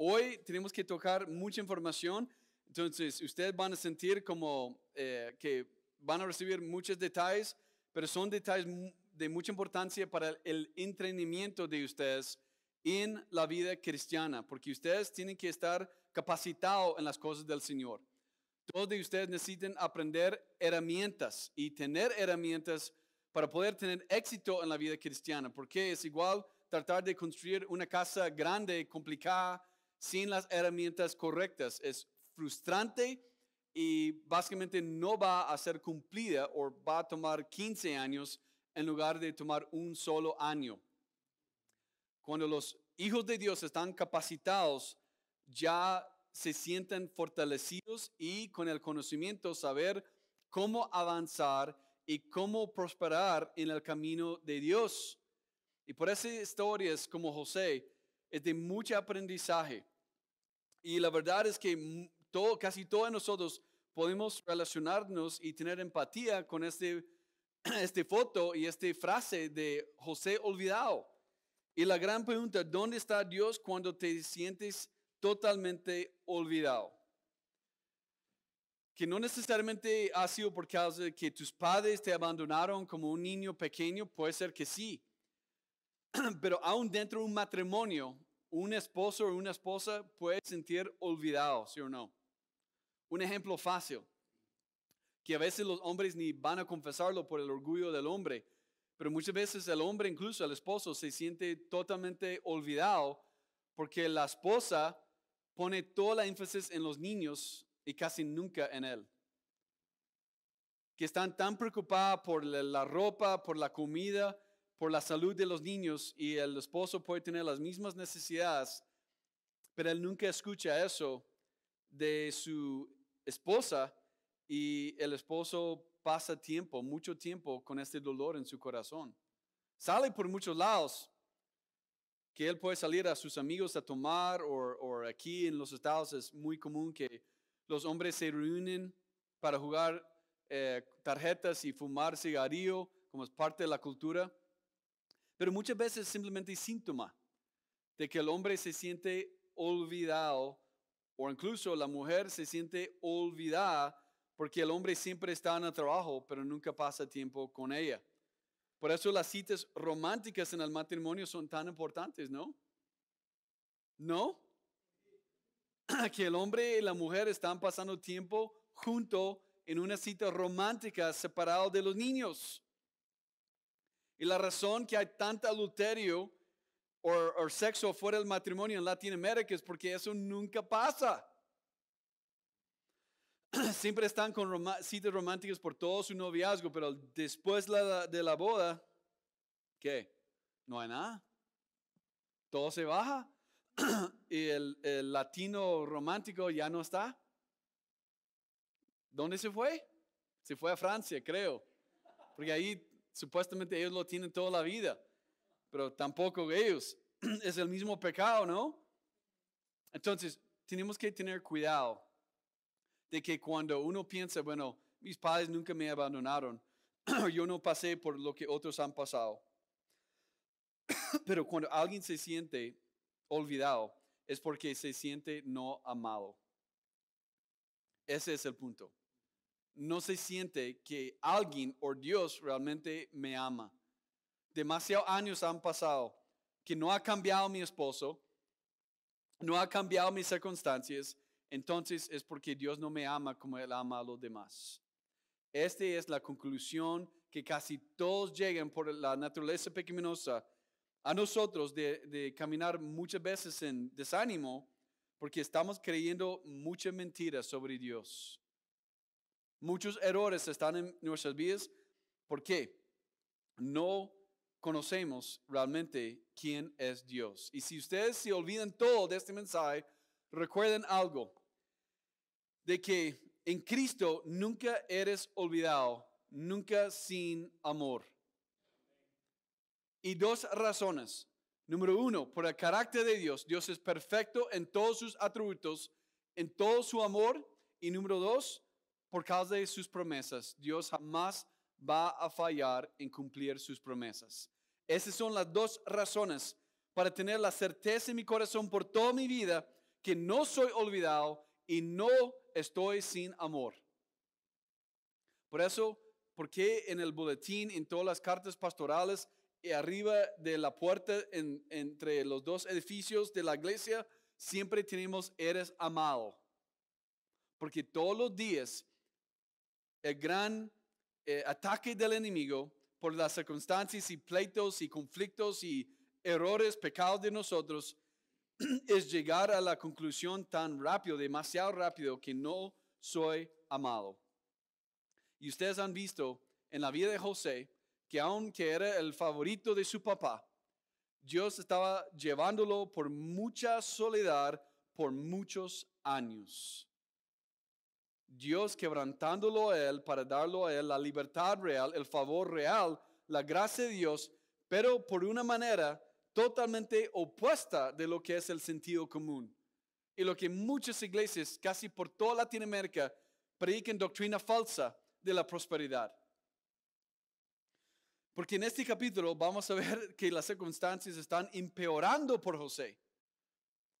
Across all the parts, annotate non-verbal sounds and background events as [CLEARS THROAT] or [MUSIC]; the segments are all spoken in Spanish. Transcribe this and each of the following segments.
Hoy tenemos que tocar mucha información, entonces ustedes van a sentir como eh, que van a recibir muchos detalles, pero son detalles de mucha importancia para el entrenamiento de ustedes en la vida cristiana, porque ustedes tienen que estar capacitados en las cosas del Señor. Todos de ustedes necesitan aprender herramientas y tener herramientas para poder tener éxito en la vida cristiana, porque es igual tratar de construir una casa grande, complicada, sin las herramientas correctas. Es frustrante y básicamente no va a ser cumplida o va a tomar 15 años en lugar de tomar un solo año. Cuando los hijos de Dios están capacitados, ya se sienten fortalecidos y con el conocimiento saber cómo avanzar y cómo prosperar en el camino de Dios. Y por esas historias como José, es de mucho aprendizaje. Y la verdad es que casi todos nosotros podemos relacionarnos y tener empatía con este, [CLEARS THROAT] este foto y esta frase de José olvidado. Y la gran pregunta, ¿dónde está Dios cuando te sientes totalmente olvidado? Que no necesariamente ha sido por causa de que tus padres te abandonaron como un niño pequeño, puede ser que sí, [CLEARS THROAT] pero aún dentro de un matrimonio, un esposo o una esposa puede sentir olvidado, ¿sí o no? Un ejemplo fácil, que a veces los hombres ni van a confesarlo por el orgullo del hombre, pero muchas veces el hombre, incluso el esposo, se siente totalmente olvidado porque la esposa pone toda la énfasis en los niños y casi nunca en él. Que están tan preocupadas por la ropa, por la comida, por la salud de los niños y el esposo puede tener las mismas necesidades, pero él nunca escucha eso de su esposa y el esposo pasa tiempo, mucho tiempo con este dolor en su corazón. Sale por muchos lados, que él puede salir a sus amigos a tomar o aquí en los estados es muy común que los hombres se reúnen para jugar eh, tarjetas y fumar cigarrillo como es parte de la cultura. Pero muchas veces es simplemente síntoma de que el hombre se siente olvidado o incluso la mujer se siente olvidada porque el hombre siempre está en el trabajo, pero nunca pasa tiempo con ella. Por eso las citas románticas en el matrimonio son tan importantes, ¿no? ¿No? [CLEARS THROAT] Que el hombre y la mujer están pasando tiempo junto en una cita romántica separado de los niños. Y la razón que hay tanta adulterio o sexo fuera del matrimonio en Latinoamérica es porque eso nunca pasa. [CLEARS THROAT] Siempre están con rom citas románticas por todo su noviazgo, pero después de la boda, ¿qué? No hay nada. Todo se baja [CLEARS THROAT] y el, el latino romántico ya no está. ¿Dónde se fue? Se fue a Francia, creo. Porque ahí Supuestamente ellos lo tienen toda la vida, pero tampoco ellos. [CLEARS THROAT] Es el mismo pecado, ¿no? Entonces, tenemos que tener cuidado de que cuando uno piensa, bueno, mis padres nunca me abandonaron, [CLEARS THROAT] yo no pasé por lo que otros han pasado. [CLEARS THROAT] Pero cuando alguien se siente olvidado, es porque se siente no amado. Ese es el punto no se siente que alguien o Dios realmente me ama. Demasiados años han pasado que no ha cambiado mi esposo, no ha cambiado mis circunstancias, entonces es porque Dios no me ama como Él ama a los demás. Esta es la conclusión que casi todos llegan por la naturaleza pecaminosa a nosotros de, de, caminar muchas veces en desánimo porque estamos creyendo muchas mentiras sobre Dios. Muchos errores están en nuestras vidas. porque No conocemos realmente quién es Dios. Y si ustedes se olvidan todo de este mensaje, recuerden algo, de que en Cristo nunca eres olvidado, nunca sin amor. Y dos razones. Número uno, por el carácter de Dios. Dios es perfecto en todos sus atributos, en todo su amor. Y número dos, por causa de sus promesas, Dios jamás va a fallar en cumplir sus promesas. Esas son las dos razones para tener la certeza en mi corazón por toda mi vida que no soy olvidado y no estoy sin amor. Por eso, porque en el boletín, en todas las cartas pastorales, y arriba de la puerta entre los dos edificios de la iglesia, siempre tenemos eres amado? Porque todos los días el gran eh, ataque del enemigo por las circunstancias y pleitos y conflictos y errores, pecados de nosotros, [CLEARS THROAT] es llegar a la conclusión tan rápido, demasiado rápido, que no soy amado. Y ustedes han visto en la vida de José que aunque era el favorito de su papá, Dios estaba llevándolo por mucha soledad por muchos años. Dios quebrantándolo a él para darlo a él la libertad real, el favor real, la gracia de Dios, pero por una manera totalmente opuesta de lo que es el sentido común. Y lo que muchas iglesias, casi por toda Latinoamérica, predican doctrina falsa de la prosperidad. Porque en este capítulo vamos a ver que las circunstancias están empeorando por José.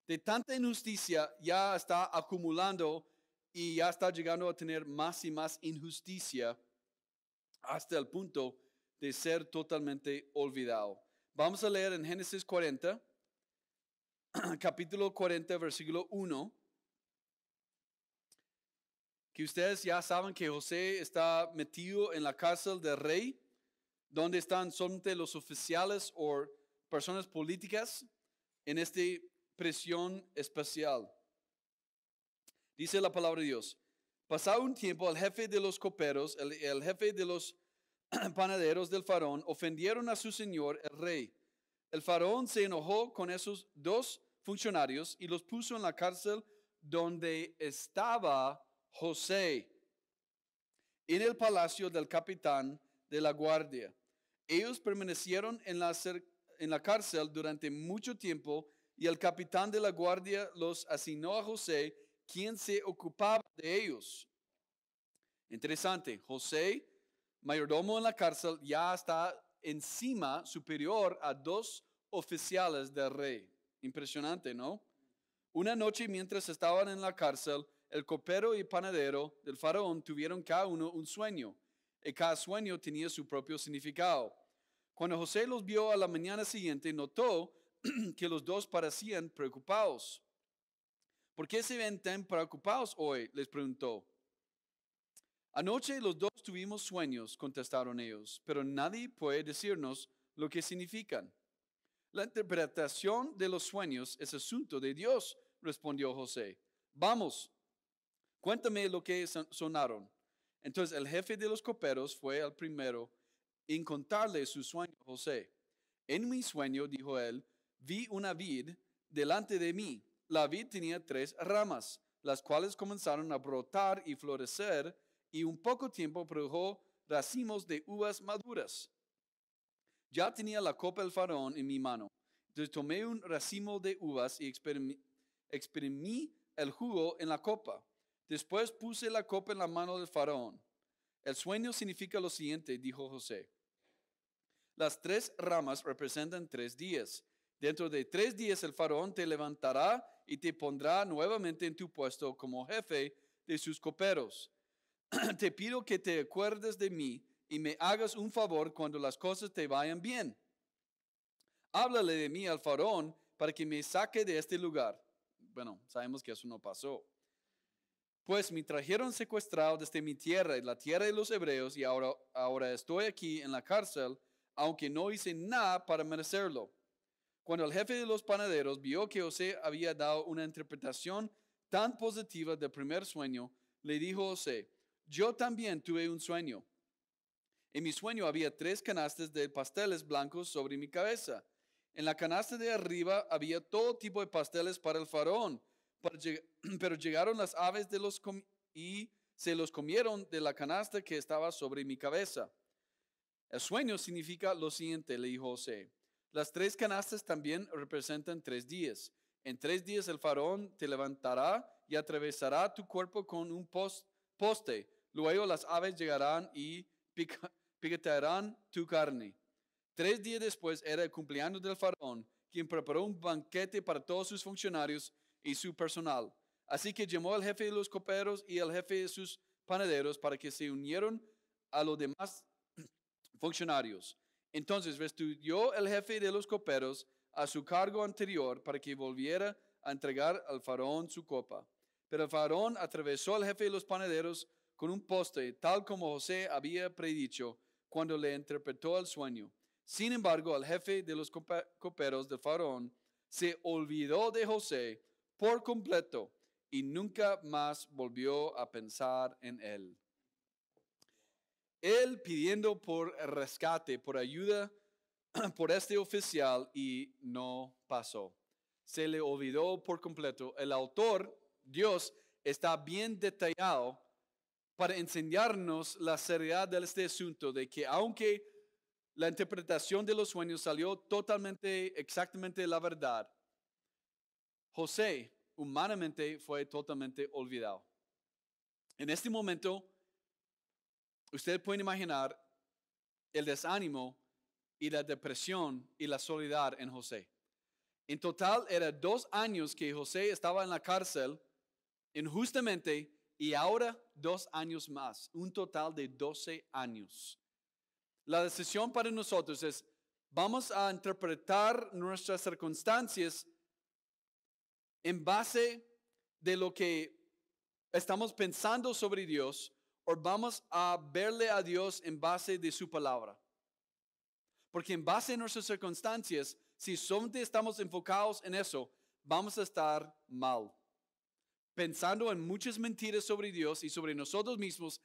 De tanta injusticia ya está acumulando y ya está llegando a tener más y más injusticia hasta el punto de ser totalmente olvidado. Vamos a leer en Génesis 40, [CLEARS THROAT] capítulo 40, versículo 1, que ustedes ya saben que José está metido en la cárcel del rey, donde están solamente los oficiales o personas políticas en esta prisión especial. Dice la palabra de Dios. Pasado un tiempo, el jefe de los coperos, el, jefe de los [CLEARS THROAT] panaderos del faraón, ofendieron a su señor, el rey. El faraón se enojó con esos dos funcionarios y los puso en la cárcel donde estaba José, en el palacio del capitán de la guardia. Ellos permanecieron en la, en la cárcel durante mucho tiempo y el capitán de la guardia los asignó a José quien se ocupaba de ellos. Interesante, José, mayordomo en la cárcel, ya está encima, superior a dos oficiales del rey. Impresionante, ¿no? Una noche mientras estaban en la cárcel, el copero y panadero del faraón tuvieron cada uno un sueño, y cada sueño tenía su propio significado. Cuando José los vio a la mañana siguiente, notó [CLEARS THROAT] que los dos parecían preocupados. ¿Por qué se ven tan preocupados hoy? les preguntó. Anoche los dos tuvimos sueños, contestaron ellos, pero nadie puede decirnos lo que significan. La interpretación de los sueños es asunto de Dios, respondió José. Vamos, cuéntame lo que sonaron. Entonces el jefe de los coperos fue el primero en contarle su sueño a José. En mi sueño, dijo él, vi una vid delante de mí la vid tenía tres ramas, las cuales comenzaron a brotar y florecer, y un poco tiempo produjo racimos de uvas maduras. Ya tenía la copa del faraón en mi mano. Entonces tomé un racimo de uvas y exprimí, exprimí el jugo en la copa. Después puse la copa en la mano del faraón. El sueño significa lo siguiente, dijo José. Las tres ramas representan tres días. Dentro de tres días el faraón te levantará y te pondrá nuevamente en tu puesto como jefe de sus coperos. [CLEARS THROAT] te pido que te acuerdes de mí y me hagas un favor cuando las cosas te vayan bien. Háblale de mí al faraón para que me saque de este lugar. Bueno, sabemos que eso no pasó. Pues me trajeron secuestrado desde mi tierra, la tierra de los hebreos, y ahora, ahora estoy aquí en la cárcel, aunque no hice nada para merecerlo. Cuando el jefe de los panaderos vio que José había dado una interpretación tan positiva del primer sueño, le dijo José, yo también tuve un sueño. En mi sueño había tres canastas de pasteles blancos sobre mi cabeza. En la canasta de arriba había todo tipo de pasteles para el faraón, [CLEARS THROAT] pero llegaron las aves de los y se los comieron de la canasta que estaba sobre mi cabeza. El sueño significa lo siguiente, le dijo José. Las tres canastas también representan tres días. En tres días el faraón te levantará y atravesará tu cuerpo con un poste. Luego las aves llegarán y piquetearán tu carne. Tres días después era el cumpleaños del faraón, quien preparó un banquete para todos sus funcionarios y su personal. Así que llamó al jefe de los coperos y al jefe de sus panaderos para que se unieran a los demás [CLEARS THROAT] funcionarios. Entonces restituyó el jefe de los coperos a su cargo anterior para que volviera a entregar al faraón su copa. Pero el faraón atravesó al jefe de los panaderos con un poste, tal como José había predicho cuando le interpretó el sueño. Sin embargo, el jefe de los coperos del faraón se olvidó de José por completo y nunca más volvió a pensar en él. Él pidiendo por rescate, por ayuda [CLEARS THROAT] por este oficial y no pasó. Se le olvidó por completo. El autor, Dios, está bien detallado para enseñarnos la seriedad de este asunto, de que aunque la interpretación de los sueños salió totalmente, exactamente la verdad, José humanamente fue totalmente olvidado. En este momento, Ustedes pueden imaginar el desánimo y la depresión y la soledad en José. En total eran dos años que José estaba en la cárcel injustamente y ahora dos años más, un total de 12 años. La decisión para nosotros es, vamos a interpretar nuestras circunstancias en base de lo que estamos pensando sobre Dios o vamos a verle a Dios en base de su palabra. Porque en base a nuestras circunstancias, si solamente estamos enfocados en eso, vamos a estar mal. Pensando en muchas mentiras sobre Dios y sobre nosotros mismos,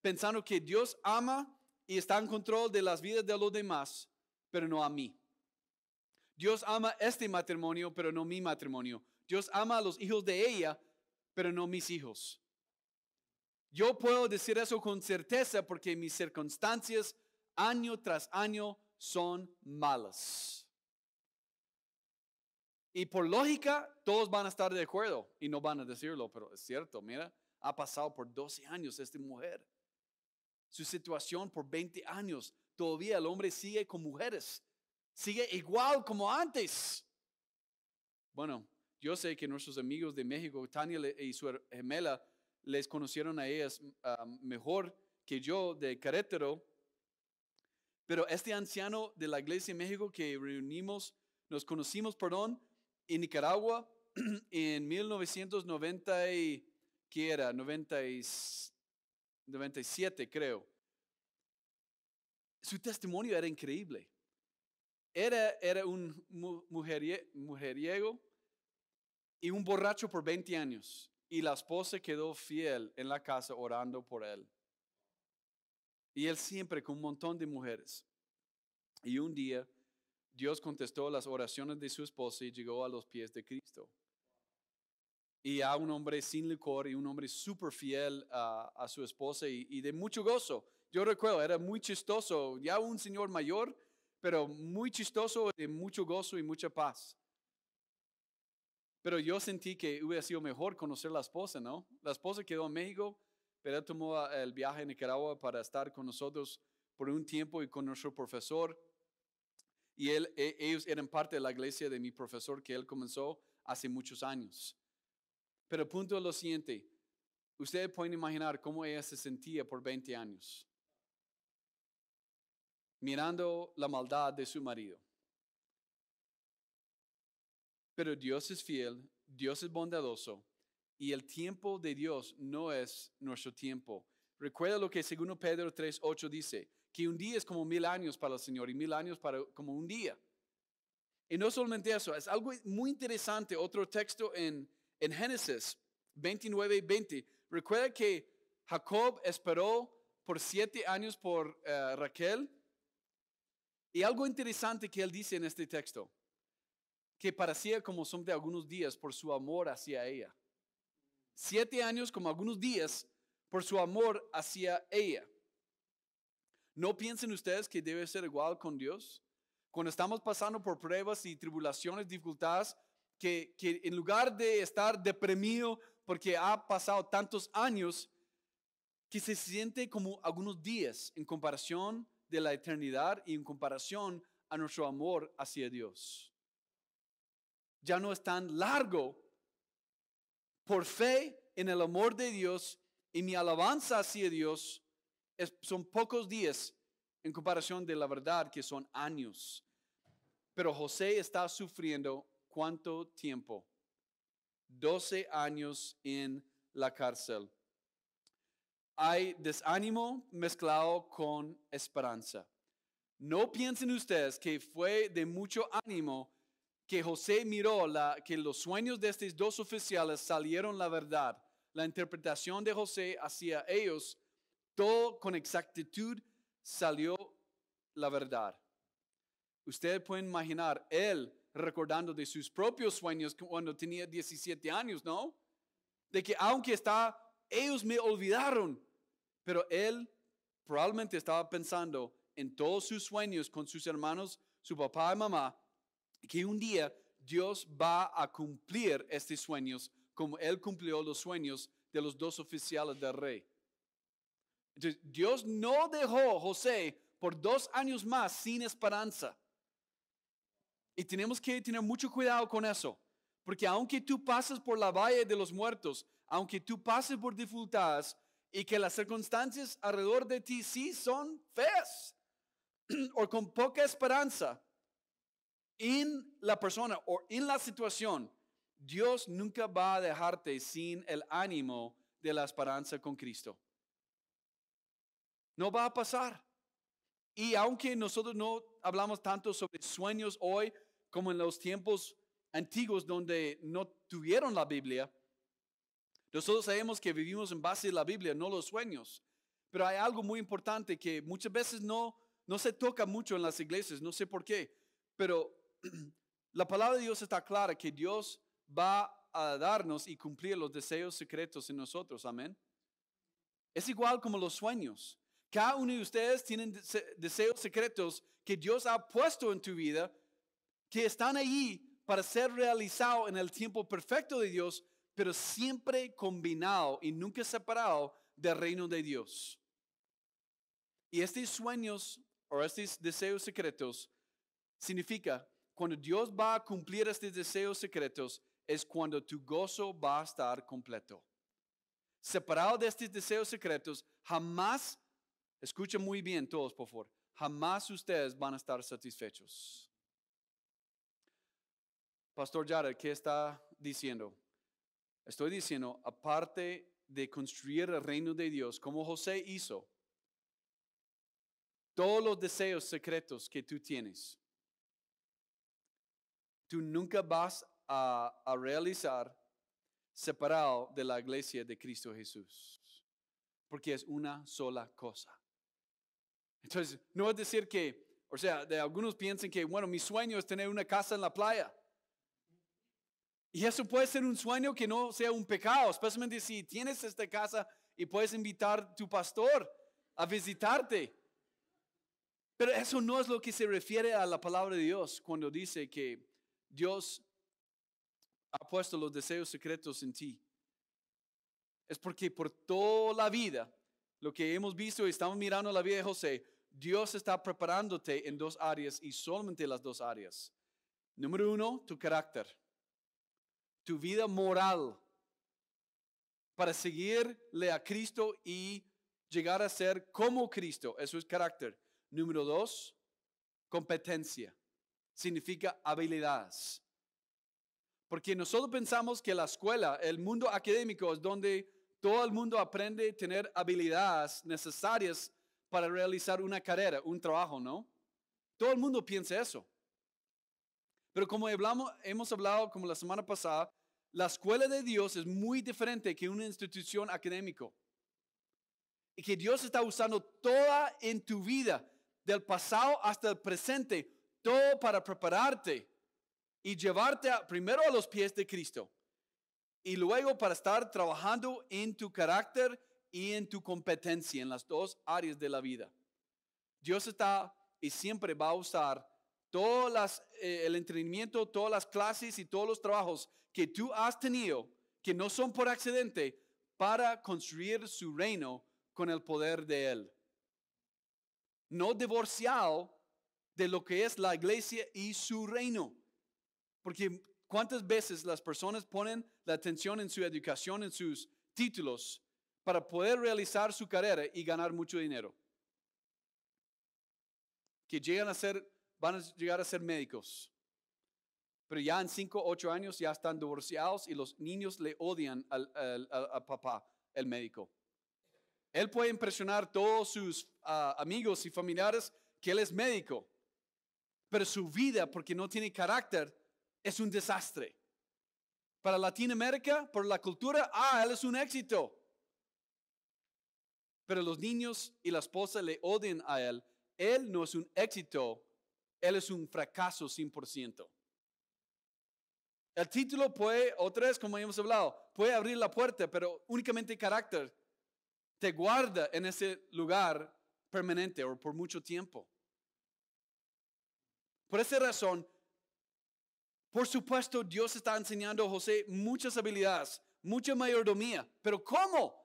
pensando que Dios ama y está en control de las vidas de los demás, pero no a mí. Dios ama este matrimonio, pero no mi matrimonio. Dios ama a los hijos de ella, pero no mis hijos. Yo puedo decir eso con certeza porque mis circunstancias año tras año son malas. Y por lógica, todos van a estar de acuerdo y no van a decirlo, pero es cierto, mira, ha pasado por 12 años esta mujer. Su situación por 20 años, todavía el hombre sigue con mujeres, sigue igual como antes. Bueno, yo sé que nuestros amigos de México, Tania y su gemela, les conocieron a ellas mm, ah, mejor que yo de carácter. Pero este anciano de la iglesia en México que reunimos, nos conocimos, perdón, en Nicaragua [CLEARS THROAT] en 1990, y, ¿qué 97, creo. Su testimonio era increíble. Era, era un mujeriego y un borracho por 20 años y la esposa quedó fiel en la casa orando por él. Y él siempre con un montón de mujeres. Y un día Dios contestó las oraciones de su esposa y llegó a los pies de Cristo. Y a un hombre sin licor y un hombre súper fiel a, su esposa y, y de mucho gozo. Yo recuerdo, era muy chistoso, ya un señor mayor, pero muy chistoso, de mucho gozo y mucha paz. Pero yo sentí que hubiera sido mejor conocer a la esposa, ¿no? La esposa quedó en México, pero él tomó el viaje a Nicaragua para estar con nosotros por un tiempo y con nuestro profesor. Y él, e, ellos eran parte de la iglesia de mi profesor que él comenzó hace muchos años. Pero punto es lo siguiente. Ustedes pueden imaginar cómo ella se sentía por 20 años, mirando la maldad de su marido. Pero Dios es fiel, Dios es bondadoso y el tiempo de Dios no es nuestro tiempo. Recuerda lo que según Pedro 3.8 dice, que un día es como mil años para el Señor y mil años para, como un día. Y no solamente eso, es algo muy interesante, otro texto en, en Génesis 29 y Recuerda que Jacob esperó por siete años por eh, Raquel. Y algo interesante que él dice en este texto, que parecía como son de algunos días por su amor hacia ella. Siete años como algunos días por su amor hacia ella. ¿No piensen ustedes que debe ser igual con Dios? Cuando estamos pasando por pruebas y tribulaciones, dificultades, que, que en lugar de estar deprimido porque ha pasado tantos años, que se siente como algunos días en comparación de la eternidad y en comparación a nuestro amor hacia Dios ya no es tan largo. Por fe en el amor de Dios y mi alabanza hacia Dios son pocos días en comparación de la verdad que son años. Pero José está sufriendo cuánto tiempo? 12 años en la cárcel. Hay desánimo mezclado con esperanza. No piensen ustedes que fue de mucho ánimo que José miró la, que los sueños de estos dos oficiales salieron la verdad. La interpretación de José hacia ellos, todo con exactitud salió la verdad. Ustedes pueden imaginar, él recordando de sus propios sueños cuando tenía 17 años, ¿no? De que aunque está, ellos me olvidaron, pero él probablemente estaba pensando en todos sus sueños con sus hermanos, su papá y mamá, que un día Dios va a cumplir estos sueños como Él cumplió los sueños de los dos oficiales del rey. Entonces, Dios no dejó a José por dos años más sin esperanza. Y tenemos que tener mucho cuidado con eso, porque aunque tú pases por la valle de los muertos, aunque tú pases por dificultades y que las circunstancias alrededor de ti sí son feas [CLEARS THROAT] o con poca esperanza, en la persona o en la situación, Dios nunca va a dejarte sin el ánimo de la esperanza con Cristo. No va a pasar. Y aunque nosotros no hablamos tanto sobre sueños hoy como en los tiempos antiguos donde no tuvieron la Biblia, nosotros sabemos que vivimos en base a la Biblia, no los sueños. Pero hay algo muy importante que muchas veces no, no se toca mucho en las iglesias, no sé por qué, pero [CLEARS THROAT] la palabra de Dios está clara que Dios va a darnos y cumplir los deseos secretos en nosotros. Amén. Es igual como los sueños. Cada uno de ustedes tiene deseos secretos que Dios ha puesto en tu vida, que están allí para ser realizados en el tiempo perfecto de Dios, pero siempre combinado y nunca separado del reino de Dios. Y estos sueños o estos deseos secretos significa cuando Dios va a cumplir estos deseos secretos, es cuando tu gozo va a estar completo. Separado de estos deseos secretos, jamás, escuchen muy bien todos, por favor, jamás ustedes van a estar satisfechos. Pastor Jared, ¿qué está diciendo? Estoy diciendo, aparte de construir el reino de Dios, como José hizo, todos los deseos secretos que tú tienes, Tú nunca vas a, realizar separado de la iglesia de Cristo Jesús, porque es una sola cosa. Entonces, no es decir que, o sea, de algunos piensan que, bueno, mi sueño es tener una casa en la playa. Y eso puede ser un sueño que no sea un pecado, especialmente si tienes esta casa y puedes invitar a tu pastor a visitarte. Pero eso no es lo que se refiere a la palabra de Dios cuando dice que Dios ha puesto los deseos secretos en ti. Es porque por toda la vida, lo que hemos visto y estamos mirando la vida de José, Dios está preparándote en dos áreas y solamente las dos áreas. Número uno, tu carácter, tu vida moral, para seguirle a Cristo y llegar a ser como Cristo. Eso es carácter. Número dos, competencia significa habilidades. Porque nosotros pensamos que la escuela, el mundo académico, es donde todo el mundo aprende a tener habilidades necesarias para realizar una carrera, un trabajo, ¿no? Todo el mundo piensa eso. Pero como hablamos, hemos hablado como la semana pasada, la escuela de Dios es muy diferente que una institución académica. Y que Dios está usando toda en tu vida, del pasado hasta el presente, todo para prepararte y llevarte primero a los pies de Cristo y luego para estar trabajando en tu carácter y en tu competencia, en las dos áreas de la vida. Dios está y siempre va a usar todo eh, el entrenamiento, todas las clases y todos los trabajos que tú has tenido, que no son por accidente, para construir su reino con el poder de Él. No divorciado de lo que es la iglesia y su reino. Porque cuántas veces las personas ponen la atención en su educación, en sus títulos, para poder realizar su carrera y ganar mucho dinero. Que llegan a ser, van a llegar a ser médicos. Pero ya en 5, 8 años ya están divorciados y los niños le odian al, papá, el médico. Él puede impresionar a todos sus ah, amigos y familiares que él es médico pero su vida, porque no tiene carácter, es un desastre. Para Latinoamérica, por la cultura, ah, él es un éxito. Pero los niños y la esposa le odian a él. Él no es un éxito, él es un fracaso 100%. El título puede, otra vez como hemos hablado, puede abrir la puerta, pero únicamente carácter te guarda en ese lugar permanente o por mucho tiempo. Por esa razón, por supuesto, Dios está enseñando a José muchas habilidades, mucha mayordomía, pero ¿cómo?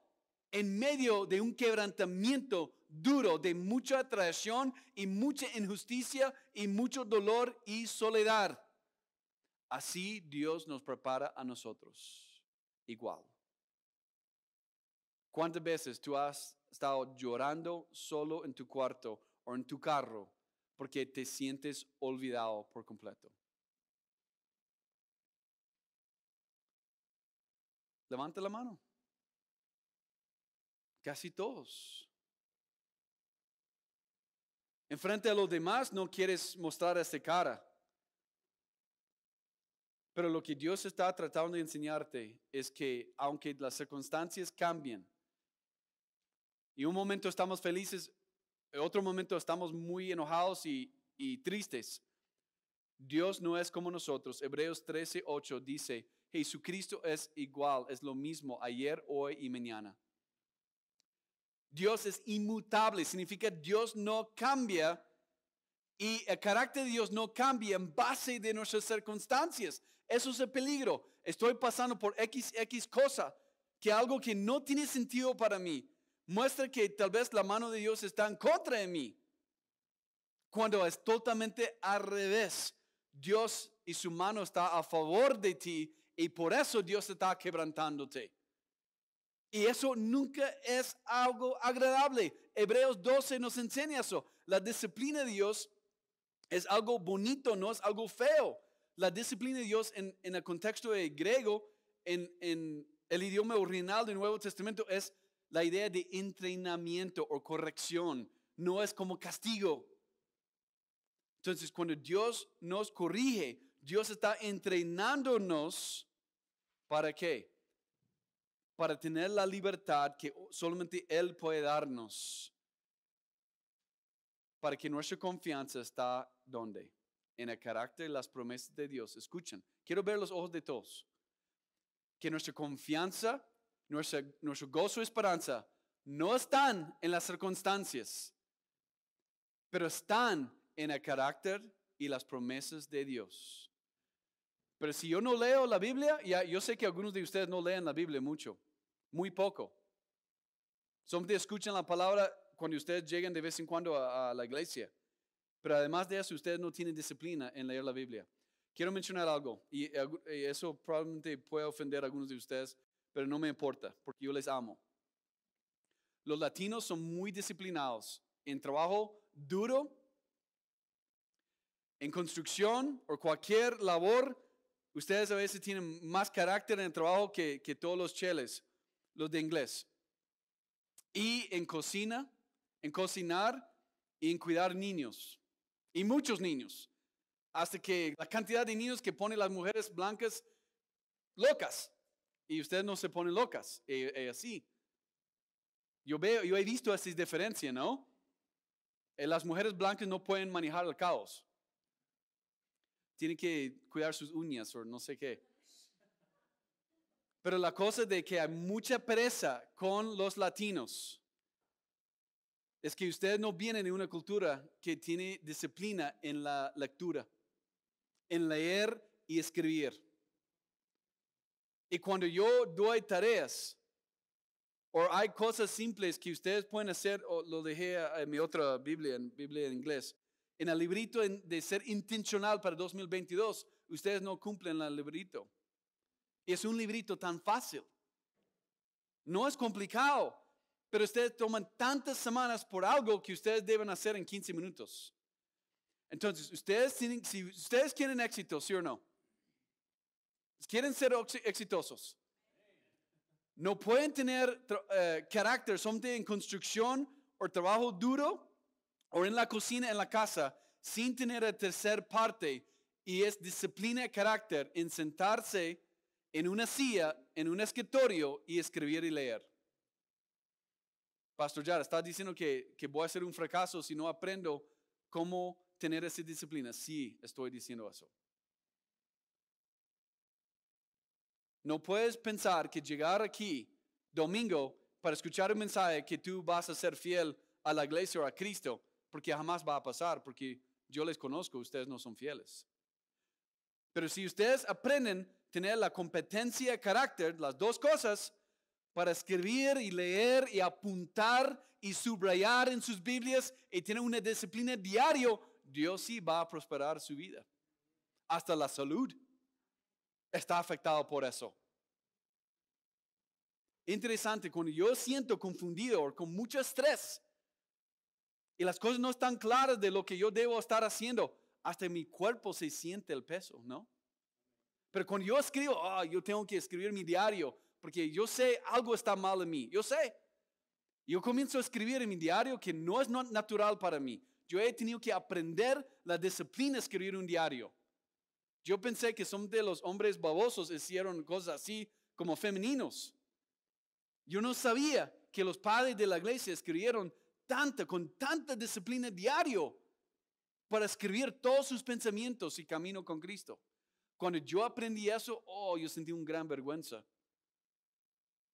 En medio de un quebrantamiento duro, de mucha traición y mucha injusticia y mucho dolor y soledad. Así Dios nos prepara a nosotros igual. ¿Cuántas veces tú has estado llorando solo en tu cuarto o en tu carro porque te sientes olvidado por completo. Levanta la mano. Casi todos. Enfrente a los demás no quieres mostrar esta cara. Pero lo que Dios está tratando de enseñarte es que aunque las circunstancias cambien, y un momento estamos felices, en otro momento estamos muy enojados y, tristes. Dios no es como nosotros. Hebreos 13, 8 dice, Jesucristo es igual, es lo mismo ayer, hoy y mañana. Dios es inmutable, significa Dios no cambia y el carácter de Dios no cambia en base de nuestras circunstancias. Eso es el peligro. Estoy pasando por x x cosa, que algo que no tiene sentido para mí muestra que tal vez la mano de Dios está en contra de mí. Cuando es totalmente al revés. Dios y su mano está a favor de ti y por eso Dios está quebrantándote. Y eso nunca es algo agradable. Hebreos 12 nos enseña eso. La disciplina de Dios es algo bonito, no es algo feo. La disciplina de Dios en, el contexto de griego, en, en el idioma original del Nuevo Testamento, es la idea de entrenamiento o corrección, no es como castigo. Entonces, cuando Dios nos corrige, Dios está entrenándonos para qué? Para tener la libertad que solamente Él puede darnos. Para que nuestra confianza está donde? En el carácter y las promesas de Dios. Escuchen, quiero ver los ojos de todos. Que nuestra confianza nuestro gozo y esperanza no están en las circunstancias, pero están en el carácter y las promesas de Dios. Pero si yo no leo la Biblia, ya yo sé que algunos de ustedes no leen la Biblia mucho, muy poco. Solamente escuchan la palabra cuando ustedes llegan de vez en cuando a, la iglesia. Pero además de eso, ustedes no tienen disciplina en leer la Biblia. Quiero mencionar algo, y eso probablemente puede ofender a algunos de ustedes, pero no me importa, porque yo les amo. Los latinos son muy disciplinados en trabajo duro, en construcción o cualquier labor. Ustedes a veces tienen más carácter en el trabajo que, que todos los cheles, los de inglés. Y en cocina, en cocinar y en cuidar niños. Y muchos niños. Hasta que la cantidad de niños que ponen las mujeres blancas locas y ustedes no se ponen locas es eh, eh, así. Yo veo, yo he visto esta diferencia, ¿no? Eh, las mujeres blancas no pueden manejar el caos. Tienen que cuidar sus uñas o no sé qué. Pero la cosa de que hay mucha presa con los latinos es que ustedes no vienen de una cultura que tiene disciplina en la lectura, en leer y escribir. Y cuando yo doy tareas, o hay cosas simples que ustedes pueden hacer, o lo dejé en mi otra Biblia, en Biblia en inglés, en el librito de ser intencional para 2022, ustedes no cumplen el librito. Y es un librito tan fácil. No es complicado, pero ustedes toman tantas semanas por algo que ustedes deben hacer en 15 minutos. Entonces, ustedes tienen, si ustedes quieren éxito, ¿sí o no? quieren ser exitosos. No pueden tener eh, carácter, son en construcción o trabajo duro o en la cocina, en la casa, sin tener la tercera parte y es disciplina y carácter en sentarse en una silla, en un escritorio y escribir y leer. Pastor Yara, está diciendo que, que voy a ser un fracaso si no aprendo cómo tener esa disciplina. Sí, estoy diciendo eso. No puedes pensar que llegar aquí domingo para escuchar un mensaje que tú vas a ser fiel a la iglesia o a Cristo, porque jamás va a pasar, porque yo les conozco, ustedes no son fieles. Pero si ustedes aprenden a tener la competencia, carácter, las dos cosas, para escribir y leer y apuntar y subrayar en sus Biblias y tienen una disciplina diaria, Dios sí va a prosperar su vida. Hasta la salud está afectado por eso. Interesante, cuando yo siento confundido o con mucho estrés y las cosas no están claras de lo que yo debo estar haciendo, hasta mi cuerpo se siente el peso, ¿no? Pero cuando yo escribo, ah, yo tengo que escribir mi diario, porque yo sé algo está mal en mí, yo sé. Yo comienzo a escribir en mi diario que no es natural para mí. Yo he tenido que aprender la disciplina de escribir un diario. Yo pensé que son de los hombres babosos, hicieron cosas así como femeninos. Yo no sabía que los padres de la iglesia escribieron tanta, con tanta disciplina diario para escribir todos sus pensamientos y camino con Cristo. Cuando yo aprendí eso, oh, yo sentí un gran vergüenza.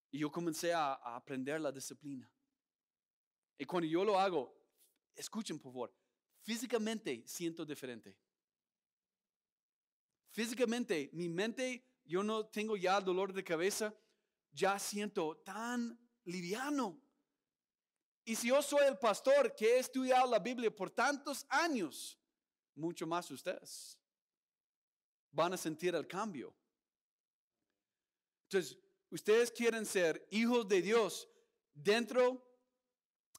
Y yo comencé a aprender la disciplina. Y cuando yo lo hago, escuchen por favor, físicamente siento diferente físicamente, mi mente, yo no tengo ya dolor de cabeza, ya siento tan liviano. Y si yo soy el pastor que he estudiado la Biblia por tantos años, mucho más ustedes van a sentir el cambio. Entonces, ustedes quieren ser hijos de Dios dentro de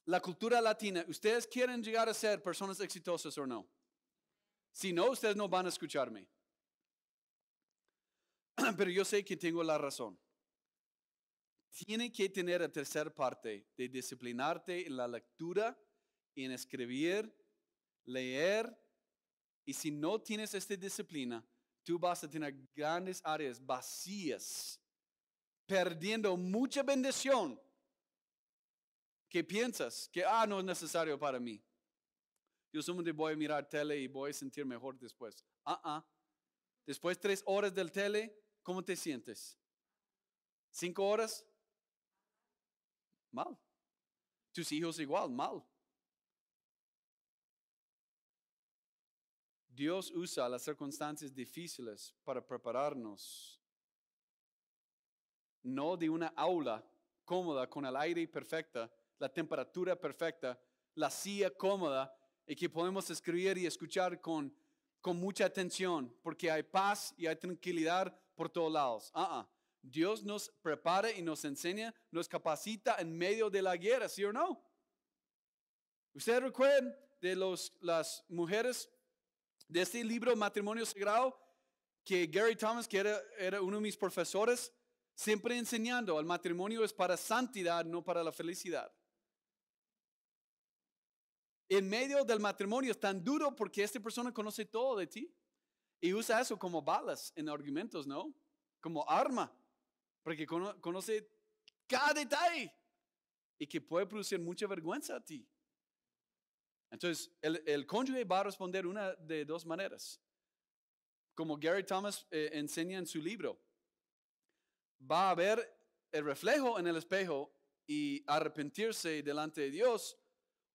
la cultura latina. ¿Ustedes quieren llegar a ser personas exitosas o no? Si no, ustedes no van a escucharme. [CLEARS THROAT] pero yo sé que tengo la razón. Tiene que tener la tercera parte de disciplinarte en la lectura, en escribir, leer. Y si no tienes esta disciplina, tú vas a tener grandes áreas vacías, perdiendo mucha bendición ¿Qué piensas que, ah, no es necesario para mí. Yo solamente voy a mirar tele y voy a sentir mejor después. Ah, ah. Después tres horas del tele, ¿Cómo te sientes? ¿Cinco horas? Mal. Tus hijos igual, mal. Dios usa las circunstancias difíciles para prepararnos. No de una aula cómoda con el aire perfecto, la temperatura perfecta, la silla cómoda y que podemos escribir y escuchar con, con mucha atención, porque hay paz y hay tranquilidad por todos lados. Ah, ah. Dios nos prepara y nos enseña, nos capacita en medio de la guerra, ¿sí o no? Ustedes recuerden de los, las mujeres de este libro Matrimonio Sagrado, que Gary Thomas, que era, era uno de mis profesores, siempre enseñando, el matrimonio es para santidad, no para la felicidad. En medio del matrimonio es tan duro porque esta persona conoce todo de ti. Y usa eso como balas en argumentos, ¿no? Como arma, porque conoce cada detalle y que puede producir mucha vergüenza a ti. Entonces, el, el cónyuge va a responder una de dos maneras. Como Gary Thomas eh, enseña en su libro, va a ver el reflejo en el espejo y arrepentirse delante de Dios,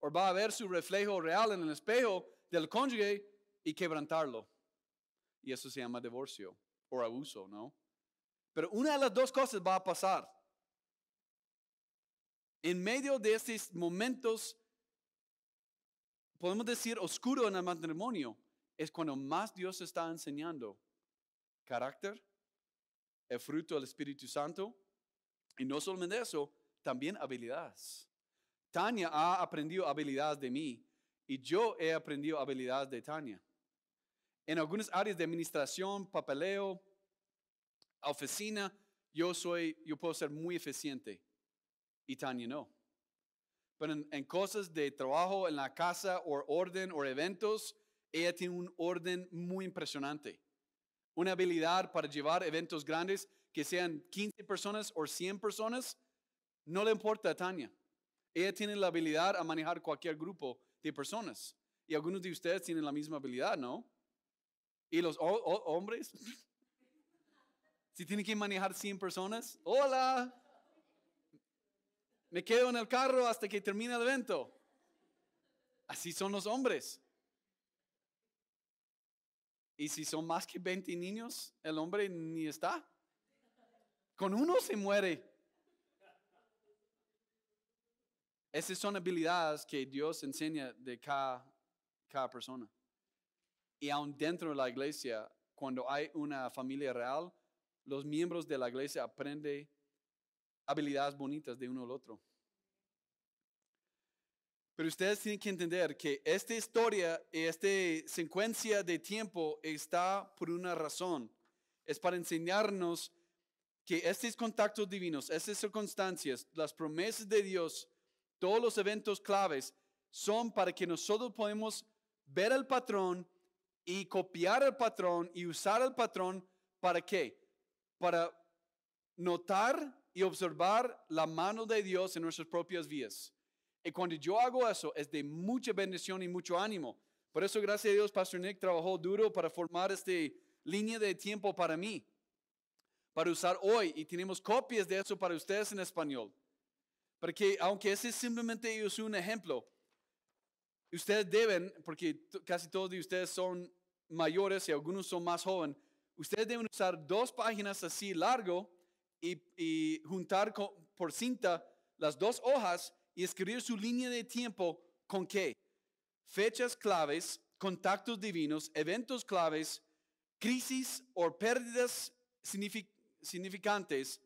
o va a ver su reflejo real en el espejo del cónyuge y quebrantarlo. Y eso se llama divorcio o abuso, ¿no? Pero una de las dos cosas va a pasar. En medio de estos momentos, podemos decir, oscuro en el matrimonio, es cuando más Dios está enseñando carácter, el fruto del Espíritu Santo, y no solamente eso, también habilidades. Tania ha aprendido habilidades de mí y yo he aprendido habilidades de Tania. En algunas áreas de administración, papeleo, oficina, yo soy, yo puedo ser muy eficiente. Y Tania no. Pero en, en cosas de trabajo, en la casa, o orden, o eventos, ella tiene un orden muy impresionante. Una habilidad para llevar eventos grandes, que sean 15 personas o 100 personas, no le importa a Tania. Ella tiene la habilidad a manejar cualquier grupo de personas. Y algunos de ustedes tienen la misma habilidad, ¿no? Y los hombres, [LAUGHS] si tienen que manejar 100 personas, hola, me quedo en el carro hasta que termine el evento. Así son los hombres. Y si son más que 20 niños, el hombre ni está. Con uno se muere. Esas son habilidades que Dios enseña de cada persona. Y aún dentro de la iglesia, cuando hay una familia real, los miembros de la iglesia aprenden habilidades bonitas de uno al otro. Pero ustedes tienen que entender que esta historia y esta secuencia de tiempo está por una razón. Es para enseñarnos que estos contactos divinos, estas circunstancias, las promesas de Dios, todos los eventos claves son para que nosotros podamos ver el patrón y copiar el patrón y usar el patrón para qué? Para notar y observar la mano de Dios en nuestras propias vías. Y cuando yo hago eso es de mucha bendición y mucho ánimo. Por eso, gracias a Dios, Pastor Nick trabajó duro para formar esta línea de tiempo para mí, para usar hoy. Y tenemos copias de eso para ustedes en español. Porque aunque ese simplemente es un ejemplo, Ustedes deben, porque casi todos de ustedes son mayores y algunos son más jóvenes, ustedes deben usar dos páginas así largo y, juntar por cinta las dos hojas y escribir su línea de tiempo con qué? Fechas claves, contactos divinos, eventos claves, crisis o pérdidas significantes,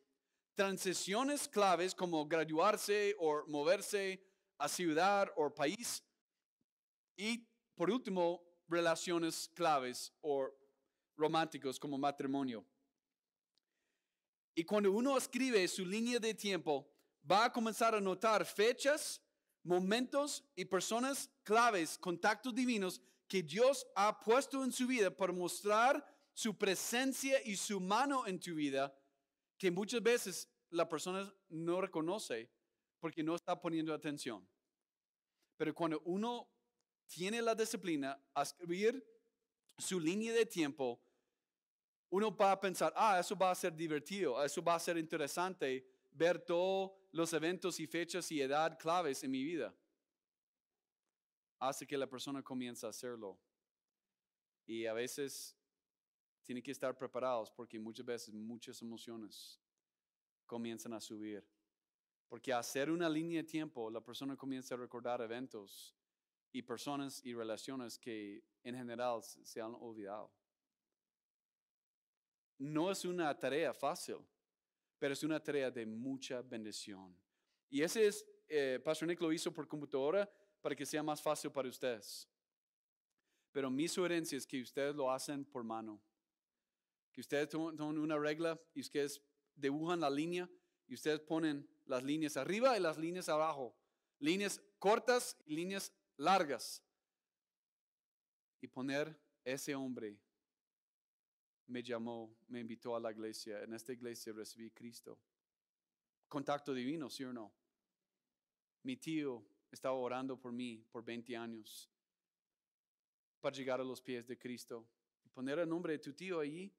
transiciones claves como graduarse o moverse a ciudad o país, y por último, relaciones claves o románticos como matrimonio. Y cuando uno escribe su línea de tiempo, va a comenzar a notar fechas, momentos y personas claves, contactos divinos que Dios ha puesto en su vida para mostrar su presencia y su mano en tu vida, que muchas veces la persona no reconoce porque no está poniendo atención. Pero cuando uno tiene la disciplina a escribir su línea de tiempo, uno va a pensar, ah, eso va a ser divertido, eso va a ser interesante ver todos los eventos y fechas y edad claves en mi vida. Hace que la persona comience a hacerlo. Y a veces tiene que estar preparados porque muchas veces muchas emociones comienzan a subir. Porque hacer una línea de tiempo, la persona comienza a recordar eventos y personas y relaciones que en general se han olvidado. No es una tarea fácil, pero es una tarea de mucha bendición. Y ese es, eh, Pastor Nick lo hizo por computadora para que sea más fácil para ustedes. Pero mi sugerencia es que ustedes lo hacen por mano. Que ustedes toman una regla y ustedes dibujan la línea y ustedes ponen las líneas arriba y las líneas abajo. Líneas cortas y líneas largas y poner ese hombre me llamó, me invitó a la iglesia. En esta iglesia recibí Cristo. Contacto divino, ¿sí o no? Mi tío estaba orando por mí por 20 años para llegar a los pies de Cristo. Poner el nombre de tu tío allí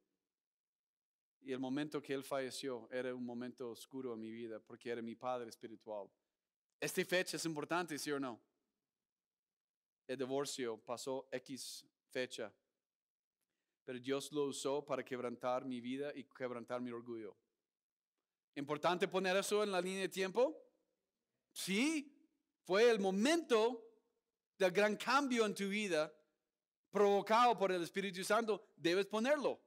y el momento que él falleció era un momento oscuro en mi vida porque era mi padre espiritual. Esta fecha es importante, ¿sí o no? el divorcio pasó X fecha, pero Dios lo usó para quebrantar mi vida y quebrantar mi orgullo. ¿Importante poner eso en la línea de tiempo? Sí, fue el momento del gran cambio en tu vida provocado por el Espíritu Santo, debes ponerlo.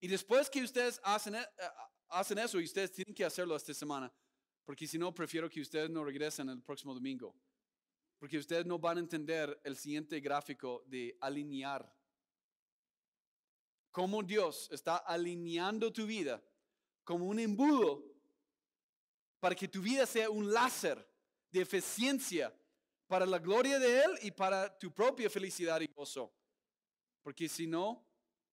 Y después que ustedes hacen, e, eh, hacen eso, y ustedes tienen que hacerlo esta semana, porque si no, prefiero que ustedes no regresen el próximo domingo. Porque ustedes no van a entender el siguiente gráfico de alinear. Cómo Dios está alineando tu vida como un embudo para que tu vida sea un láser de eficiencia para la gloria de Él y para tu propia felicidad y gozo. Porque si no,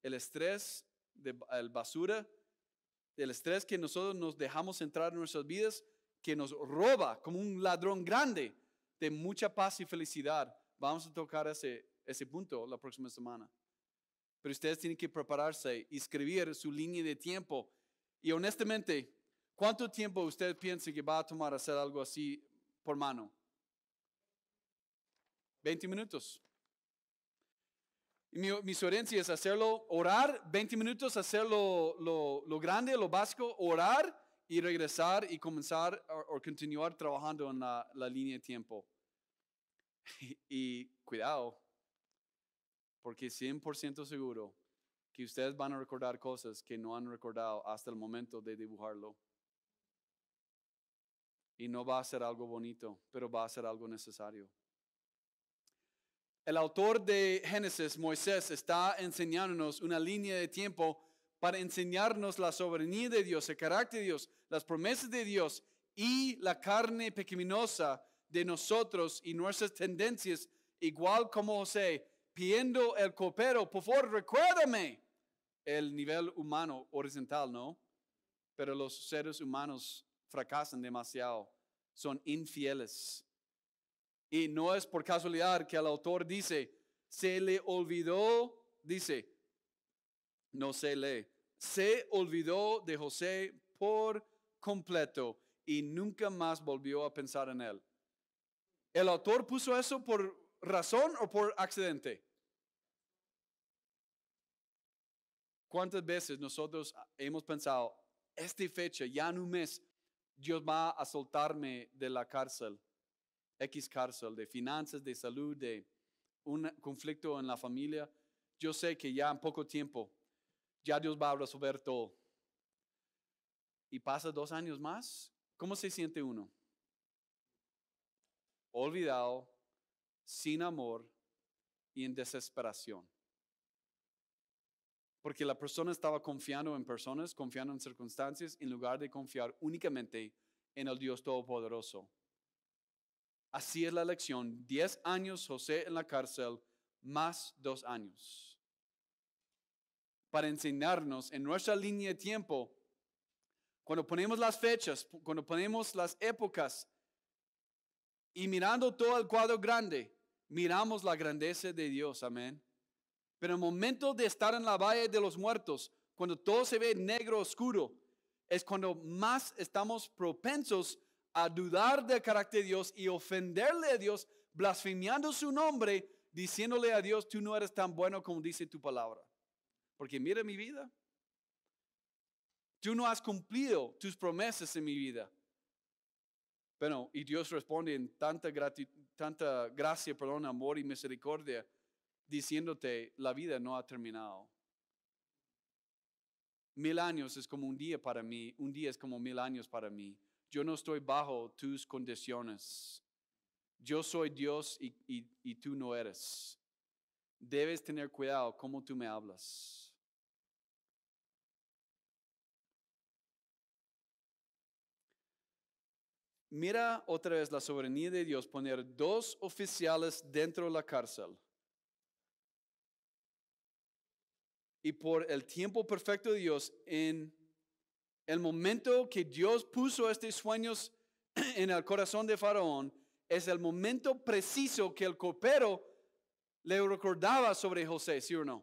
el estrés de el basura, el estrés que nosotros nos dejamos entrar en nuestras vidas, que nos roba como un ladrón grande, de mucha paz y felicidad. Vamos a tocar ese, ese punto la próxima semana. Pero ustedes tienen que prepararse y escribir su línea de tiempo. Y honestamente, ¿cuánto tiempo usted piensa que va a tomar hacer algo así por mano? 20 minutos. mi, mi, sugerencia es hacerlo, orar 20 minutos, hacerlo lo grande, lo básico, orar y regresar y comenzar o continuar trabajando en la, línea de tiempo. [LAUGHS] Y, cuidado, porque 100% seguro que ustedes van a recordar cosas que no han recordado hasta el momento de dibujarlo. Y no va a ser algo bonito, pero va a ser algo necesario. El autor de Génesis, Moisés, está enseñándonos una línea de tiempo para enseñarnos la soberanía de Dios, el carácter de Dios, las promesas de Dios y la carne pecaminosa de nosotros y nuestras tendencias, igual como José, pidiendo el copero, por favor, recuérdame el nivel humano horizontal, ¿no? Pero los seres humanos fracasan demasiado, son infieles. Y no es por casualidad que el autor dice, se le olvidó, dice, no se lee se olvidó de José por completo y nunca más volvió a pensar en él. ¿El autor puso eso por razón o por accidente? ¿Cuántas veces nosotros hemos pensado, esta fecha, ya en un mes, Dios va a soltarme de la cárcel, X cárcel, de finanzas, de salud, de un conflicto en la familia? Yo sé que ya en poco tiempo ya Dios va a resolver todo. Y pasa dos años más, ¿cómo se siente uno? Olvidado, sin amor y en desesperación. Porque la persona estaba confiando en personas, confiando en circunstancias, en lugar de confiar únicamente en el Dios Todopoderoso. Así es la lección. Diez años José en la cárcel, más dos años para enseñarnos en nuestra línea de tiempo. Cuando ponemos las fechas, cuando ponemos las épocas y mirando todo el cuadro grande, miramos la grandeza de Dios, amén. Pero el momento de estar en la valle de los muertos, cuando todo se ve negro oscuro, es cuando más estamos propensos a dudar del carácter de Dios y ofenderle a Dios, blasfemiando su nombre, diciéndole a Dios, tú no eres tan bueno como dice tu palabra porque mira mi vida. Tú no has cumplido tus promesas en mi vida. Bueno, y Dios responde en tanta, tanta gracia, perdón, amor y misericordia, diciéndote, la vida no ha terminado. Mil años es como un día para mí, un día es como mil años para mí. Yo no estoy bajo tus condiciones. Yo soy Dios y, y, y tú no eres. Debes tener cuidado cómo tú me hablas. Mira otra vez la soberanía de Dios poner dos oficiales dentro de la cárcel. Y por el tiempo perfecto de Dios, en el momento que Dios puso estos sueños [CLEARS THROAT] en el corazón de Faraón, es el momento preciso que el copero le recordaba sobre José, ¿sí o no?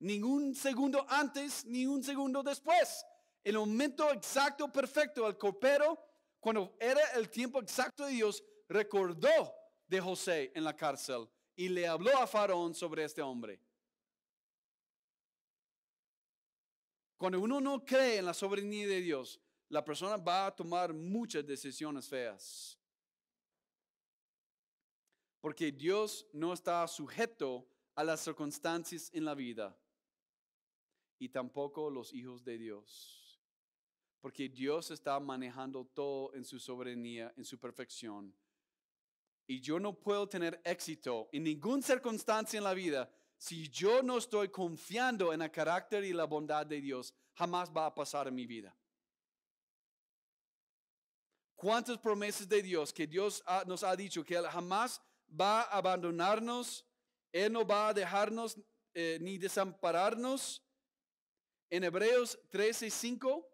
Ningún segundo antes, ni un segundo después. El momento exacto, perfecto, el copero cuando era el tiempo exacto de Dios, recordó de José en la cárcel y le habló a Faraón sobre este hombre. Cuando uno no cree en la soberanía de Dios, la persona va a tomar muchas decisiones feas. Porque Dios no está sujeto a las circunstancias en la vida y tampoco los hijos de Dios porque Dios está manejando todo en su soberanía, en su perfección. Y yo no puedo tener éxito en ninguna circunstancia en la vida si yo no estoy confiando en el carácter y la bondad de Dios. Jamás va a pasar en mi vida. ¿Cuántas promesas de Dios que Dios nos ha dicho que Él jamás va a abandonarnos? Él no va a dejarnos eh, ni desampararnos. En Hebreos 13, 5